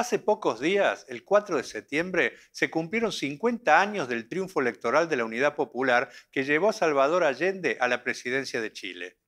Hace pocos días, el 4 de septiembre, se cumplieron 50 años del triunfo electoral de la Unidad Popular que llevó a Salvador Allende a la presidencia de Chile.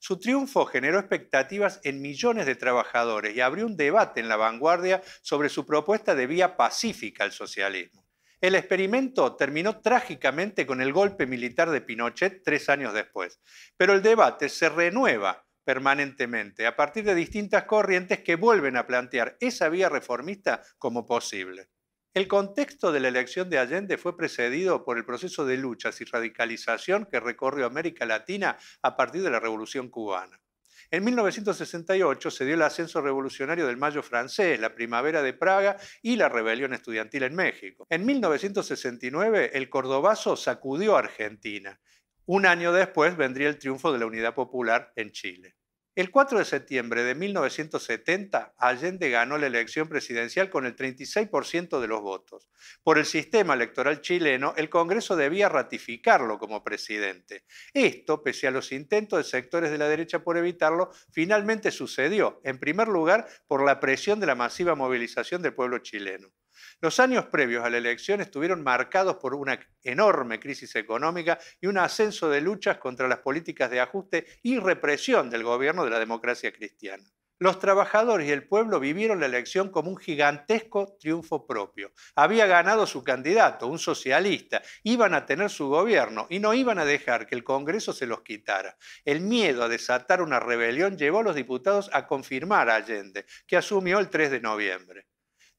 Su triunfo generó expectativas en millones de trabajadores y abrió un debate en la vanguardia sobre su propuesta de vía pacífica al socialismo. El experimento terminó trágicamente con el golpe militar de Pinochet tres años después, pero el debate se renueva permanentemente, a partir de distintas corrientes que vuelven a plantear esa vía reformista como posible. El contexto de la elección de Allende fue precedido por el proceso de luchas y radicalización que recorrió América Latina a partir de la Revolución cubana. En 1968 se dio el ascenso revolucionario del Mayo francés, la Primavera de Praga y la rebelión estudiantil en México. En 1969 el Cordobazo sacudió a Argentina un año después vendría el triunfo de la Unidad Popular en Chile. El 4 de septiembre de 1970, Allende ganó la elección presidencial con el 36% de los votos. Por el sistema electoral chileno, el Congreso debía ratificarlo como presidente. Esto, pese a los intentos de sectores de la derecha por evitarlo, finalmente sucedió, en primer lugar, por la presión de la masiva movilización del pueblo chileno. Los años previos a la elección estuvieron marcados por una enorme crisis económica y un ascenso de luchas contra las políticas de ajuste y represión del gobierno de la democracia cristiana. Los trabajadores y el pueblo vivieron la elección como un gigantesco triunfo propio. Había ganado su candidato, un socialista, iban a tener su gobierno y no iban a dejar que el Congreso se los quitara. El miedo a desatar una rebelión llevó a los diputados a confirmar a Allende, que asumió el 3 de noviembre.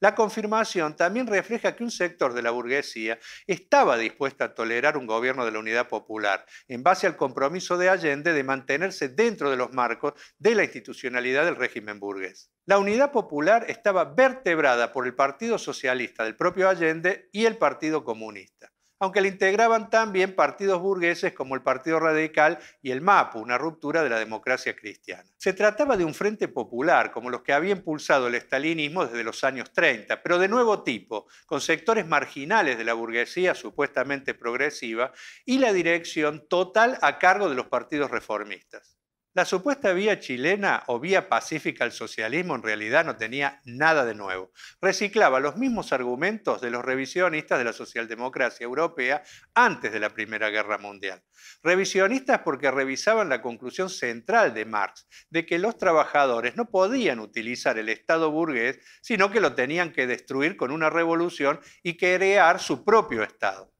La confirmación también refleja que un sector de la burguesía estaba dispuesta a tolerar un gobierno de la unidad popular, en base al compromiso de Allende de mantenerse dentro de los marcos de la institucionalidad del régimen burgués. La unidad popular estaba vertebrada por el Partido Socialista del propio Allende y el Partido Comunista aunque le integraban también partidos burgueses como el Partido Radical y el MAPU, una ruptura de la democracia cristiana. Se trataba de un frente popular, como los que había impulsado el estalinismo desde los años 30, pero de nuevo tipo, con sectores marginales de la burguesía supuestamente progresiva y la dirección total a cargo de los partidos reformistas. La supuesta vía chilena o vía pacífica al socialismo en realidad no tenía nada de nuevo. Reciclaba los mismos argumentos de los revisionistas de la socialdemocracia europea antes de la Primera Guerra Mundial. Revisionistas porque revisaban la conclusión central de Marx, de que los trabajadores no podían utilizar el Estado burgués, sino que lo tenían que destruir con una revolución y crear su propio Estado.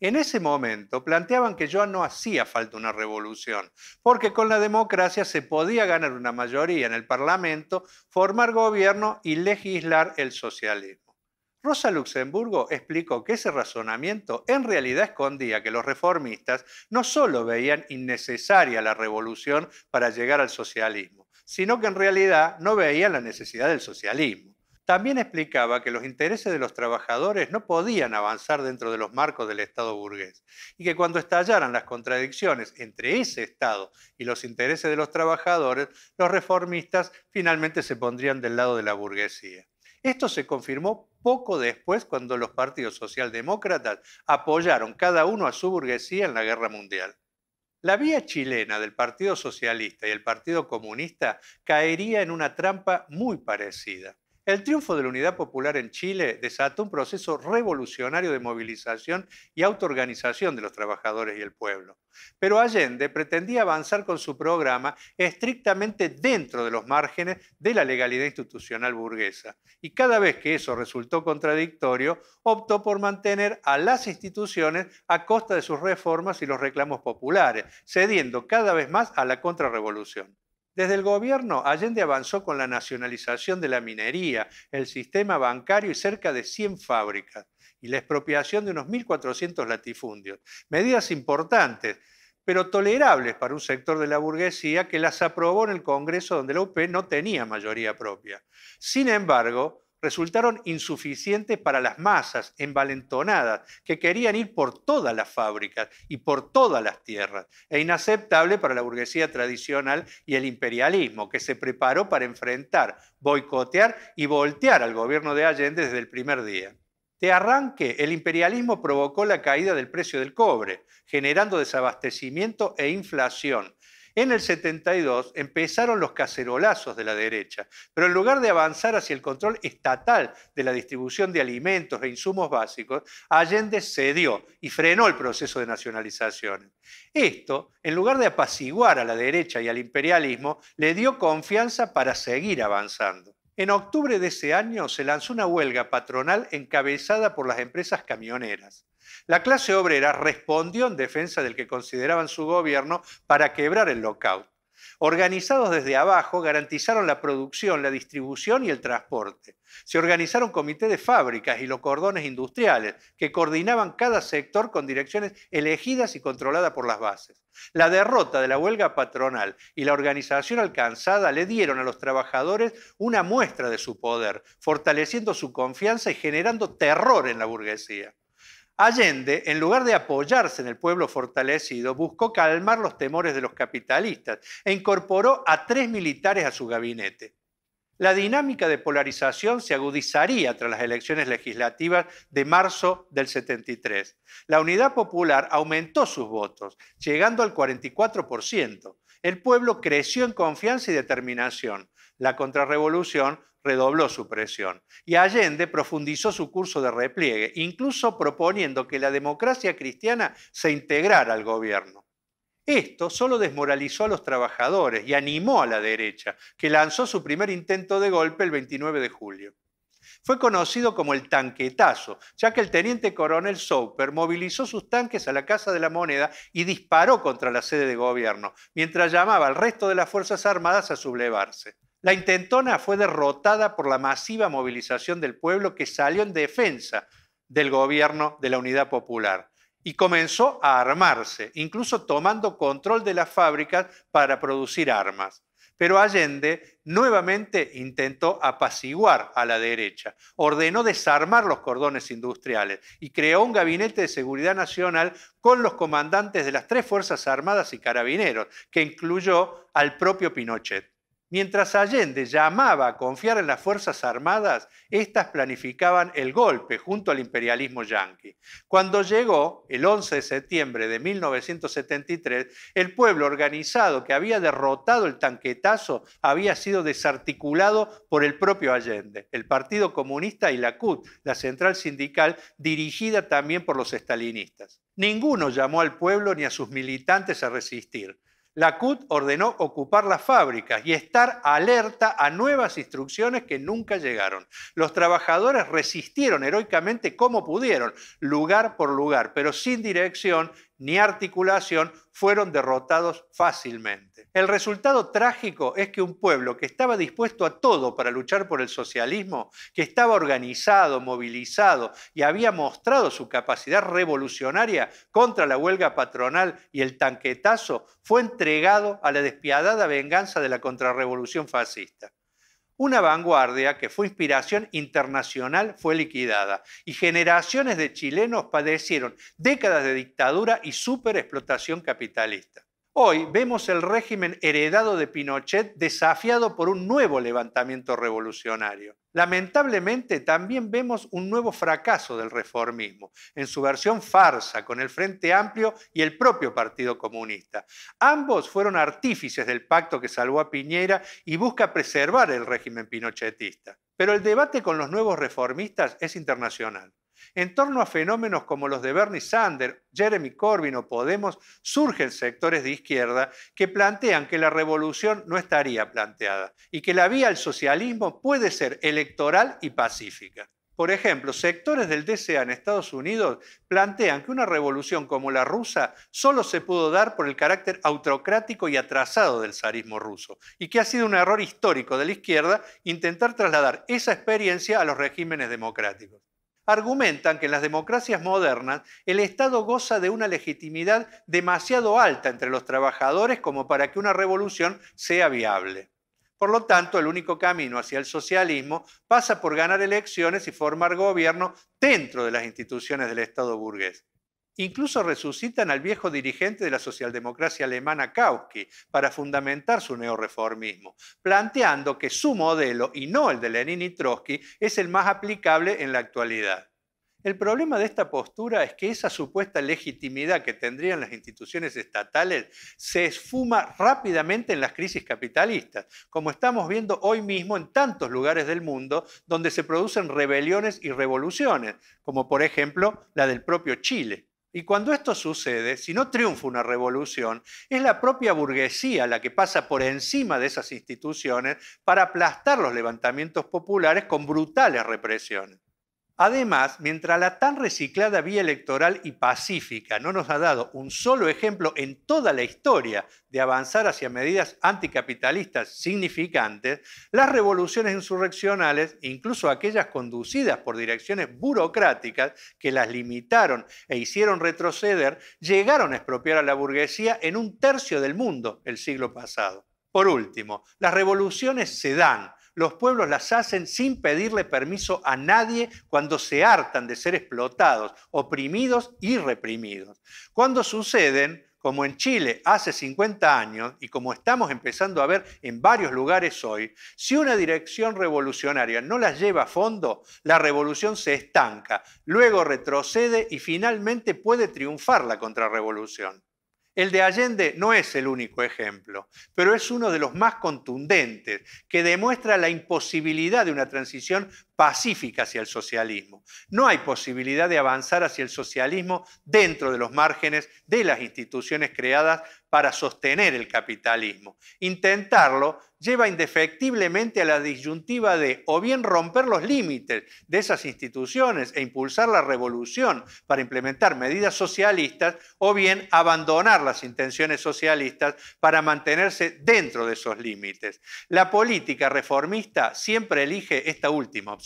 En ese momento planteaban que ya no hacía falta una revolución, porque con la democracia se podía ganar una mayoría en el Parlamento, formar gobierno y legislar el socialismo. Rosa Luxemburgo explicó que ese razonamiento en realidad escondía que los reformistas no solo veían innecesaria la revolución para llegar al socialismo, sino que en realidad no veían la necesidad del socialismo. También explicaba que los intereses de los trabajadores no podían avanzar dentro de los marcos del Estado burgués y que cuando estallaran las contradicciones entre ese Estado y los intereses de los trabajadores, los reformistas finalmente se pondrían del lado de la burguesía. Esto se confirmó poco después cuando los partidos socialdemócratas apoyaron cada uno a su burguesía en la guerra mundial. La vía chilena del Partido Socialista y el Partido Comunista caería en una trampa muy parecida. El triunfo de la Unidad Popular en Chile desató un proceso revolucionario de movilización y autoorganización de los trabajadores y el pueblo. Pero Allende pretendía avanzar con su programa estrictamente dentro de los márgenes de la legalidad institucional burguesa. Y cada vez que eso resultó contradictorio, optó por mantener a las instituciones a costa de sus reformas y los reclamos populares, cediendo cada vez más a la contrarrevolución. Desde el gobierno, Allende avanzó con la nacionalización de la minería, el sistema bancario y cerca de 100 fábricas, y la expropiación de unos 1.400 latifundios. Medidas importantes, pero tolerables para un sector de la burguesía que las aprobó en el Congreso donde la UP no tenía mayoría propia. Sin embargo, resultaron insuficientes para las masas envalentonadas que querían ir por todas las fábricas y por todas las tierras, e inaceptable para la burguesía tradicional y el imperialismo, que se preparó para enfrentar, boicotear y voltear al gobierno de Allende desde el primer día. De arranque, el imperialismo provocó la caída del precio del cobre, generando desabastecimiento e inflación, en el 72 empezaron los cacerolazos de la derecha, pero en lugar de avanzar hacia el control estatal de la distribución de alimentos e insumos básicos, Allende cedió y frenó el proceso de nacionalización. Esto, en lugar de apaciguar a la derecha y al imperialismo, le dio confianza para seguir avanzando. En octubre de ese año se lanzó una huelga patronal encabezada por las empresas camioneras. La clase obrera respondió en defensa del que consideraban su gobierno para quebrar el lockout. Organizados desde abajo, garantizaron la producción, la distribución y el transporte. Se organizaron comités de fábricas y los cordones industriales que coordinaban cada sector con direcciones elegidas y controladas por las bases. La derrota de la huelga patronal y la organización alcanzada le dieron a los trabajadores una muestra de su poder, fortaleciendo su confianza y generando terror en la burguesía. Allende, en lugar de apoyarse en el pueblo fortalecido, buscó calmar los temores de los capitalistas e incorporó a tres militares a su gabinete la dinámica de polarización se agudizaría tras las elecciones legislativas de marzo del 73. La Unidad Popular aumentó sus votos, llegando al 44%. El pueblo creció en confianza y determinación. La contrarrevolución redobló su presión y Allende profundizó su curso de repliegue, incluso proponiendo que la democracia cristiana se integrara al gobierno. Esto solo desmoralizó a los trabajadores y animó a la derecha, que lanzó su primer intento de golpe el 29 de julio. Fue conocido como el tanquetazo, ya que el teniente coronel Souper movilizó sus tanques a la Casa de la Moneda y disparó contra la sede de gobierno, mientras llamaba al resto de las Fuerzas Armadas a sublevarse. La intentona fue derrotada por la masiva movilización del pueblo que salió en defensa del gobierno de la Unidad Popular y comenzó a armarse, incluso tomando control de las fábricas para producir armas. Pero Allende nuevamente intentó apaciguar a la derecha, ordenó desarmar los cordones industriales y creó un gabinete de seguridad nacional con los comandantes de las tres Fuerzas Armadas y Carabineros, que incluyó al propio Pinochet. Mientras Allende llamaba a confiar en las Fuerzas Armadas, éstas planificaban el golpe junto al imperialismo yanqui. Cuando llegó, el 11 de septiembre de 1973, el pueblo organizado que había derrotado el tanquetazo había sido desarticulado por el propio Allende, el Partido Comunista y la CUT, la central sindical, dirigida también por los estalinistas. Ninguno llamó al pueblo ni a sus militantes a resistir la CUT ordenó ocupar las fábricas y estar alerta a nuevas instrucciones que nunca llegaron. Los trabajadores resistieron heroicamente como pudieron, lugar por lugar, pero sin dirección ni articulación, fueron derrotados fácilmente. El resultado trágico es que un pueblo que estaba dispuesto a todo para luchar por el socialismo, que estaba organizado, movilizado y había mostrado su capacidad revolucionaria contra la huelga patronal y el tanquetazo, fue entregado a la despiadada venganza de la contrarrevolución fascista. Una vanguardia que fue inspiración internacional fue liquidada y generaciones de chilenos padecieron décadas de dictadura y superexplotación capitalista. Hoy vemos el régimen heredado de Pinochet desafiado por un nuevo levantamiento revolucionario. Lamentablemente también vemos un nuevo fracaso del reformismo, en su versión farsa, con el Frente Amplio y el propio Partido Comunista. Ambos fueron artífices del pacto que salvó a Piñera y busca preservar el régimen pinochetista. Pero el debate con los nuevos reformistas es internacional. En torno a fenómenos como los de Bernie Sanders, Jeremy Corbyn o Podemos, surgen sectores de izquierda que plantean que la revolución no estaría planteada y que la vía al socialismo puede ser electoral y pacífica. Por ejemplo, sectores del DCA en Estados Unidos plantean que una revolución como la rusa solo se pudo dar por el carácter autocrático y atrasado del zarismo ruso, y que ha sido un error histórico de la izquierda intentar trasladar esa experiencia a los regímenes democráticos argumentan que en las democracias modernas el Estado goza de una legitimidad demasiado alta entre los trabajadores como para que una revolución sea viable. Por lo tanto, el único camino hacia el socialismo pasa por ganar elecciones y formar gobierno dentro de las instituciones del Estado burgués. Incluso resucitan al viejo dirigente de la socialdemocracia alemana Kautsky para fundamentar su neoreformismo, planteando que su modelo, y no el de Lenin y Trotsky, es el más aplicable en la actualidad. El problema de esta postura es que esa supuesta legitimidad que tendrían las instituciones estatales se esfuma rápidamente en las crisis capitalistas, como estamos viendo hoy mismo en tantos lugares del mundo donde se producen rebeliones y revoluciones, como por ejemplo la del propio Chile. Y cuando esto sucede, si no triunfa una revolución, es la propia burguesía la que pasa por encima de esas instituciones para aplastar los levantamientos populares con brutales represiones. Además, mientras la tan reciclada vía electoral y pacífica no nos ha dado un solo ejemplo en toda la historia de avanzar hacia medidas anticapitalistas significantes, las revoluciones insurreccionales, incluso aquellas conducidas por direcciones burocráticas que las limitaron e hicieron retroceder, llegaron a expropiar a la burguesía en un tercio del mundo el siglo pasado. Por último, las revoluciones se dan, los pueblos las hacen sin pedirle permiso a nadie cuando se hartan de ser explotados, oprimidos y reprimidos. Cuando suceden, como en Chile hace 50 años y como estamos empezando a ver en varios lugares hoy, si una dirección revolucionaria no las lleva a fondo, la revolución se estanca, luego retrocede y finalmente puede triunfar la contrarrevolución. El de Allende no es el único ejemplo, pero es uno de los más contundentes, que demuestra la imposibilidad de una transición pacífica hacia el socialismo. No hay posibilidad de avanzar hacia el socialismo dentro de los márgenes de las instituciones creadas para sostener el capitalismo. Intentarlo lleva indefectiblemente a la disyuntiva de o bien romper los límites de esas instituciones e impulsar la revolución para implementar medidas socialistas, o bien abandonar las intenciones socialistas para mantenerse dentro de esos límites. La política reformista siempre elige esta última opción.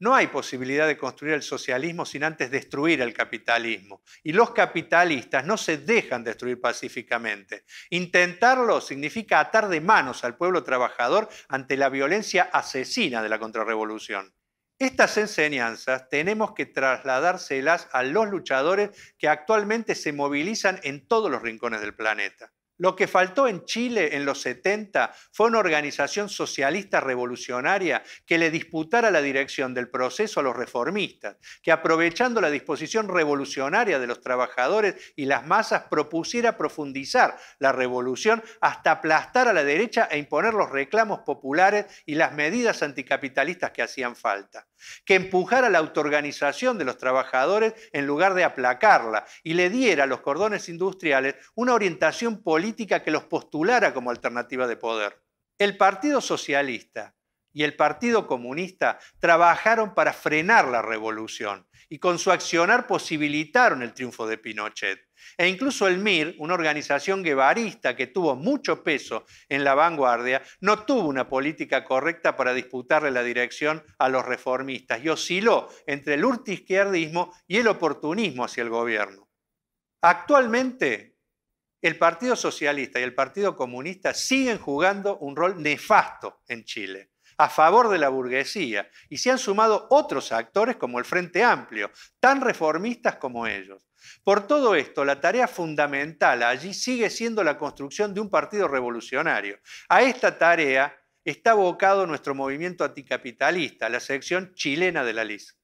No hay posibilidad de construir el socialismo sin antes destruir el capitalismo. Y los capitalistas no se dejan destruir pacíficamente. Intentarlo significa atar de manos al pueblo trabajador ante la violencia asesina de la contrarrevolución. Estas enseñanzas tenemos que trasladárselas a los luchadores que actualmente se movilizan en todos los rincones del planeta. Lo que faltó en Chile en los 70 fue una organización socialista revolucionaria que le disputara la dirección del proceso a los reformistas, que aprovechando la disposición revolucionaria de los trabajadores y las masas propusiera profundizar la revolución hasta aplastar a la derecha e imponer los reclamos populares y las medidas anticapitalistas que hacían falta que empujara la autoorganización de los trabajadores en lugar de aplacarla y le diera a los cordones industriales una orientación política que los postulara como alternativa de poder. El Partido Socialista y el Partido Comunista trabajaron para frenar la revolución, y con su accionar posibilitaron el triunfo de Pinochet. E incluso el MIR, una organización guevarista que tuvo mucho peso en la vanguardia, no tuvo una política correcta para disputarle la dirección a los reformistas y osciló entre el urtizquierdismo y el oportunismo hacia el gobierno. Actualmente, el Partido Socialista y el Partido Comunista siguen jugando un rol nefasto en Chile a favor de la burguesía y se han sumado otros actores como el Frente Amplio, tan reformistas como ellos. Por todo esto, la tarea fundamental allí sigue siendo la construcción de un partido revolucionario. A esta tarea está abocado nuestro movimiento anticapitalista, la sección chilena de la LIS.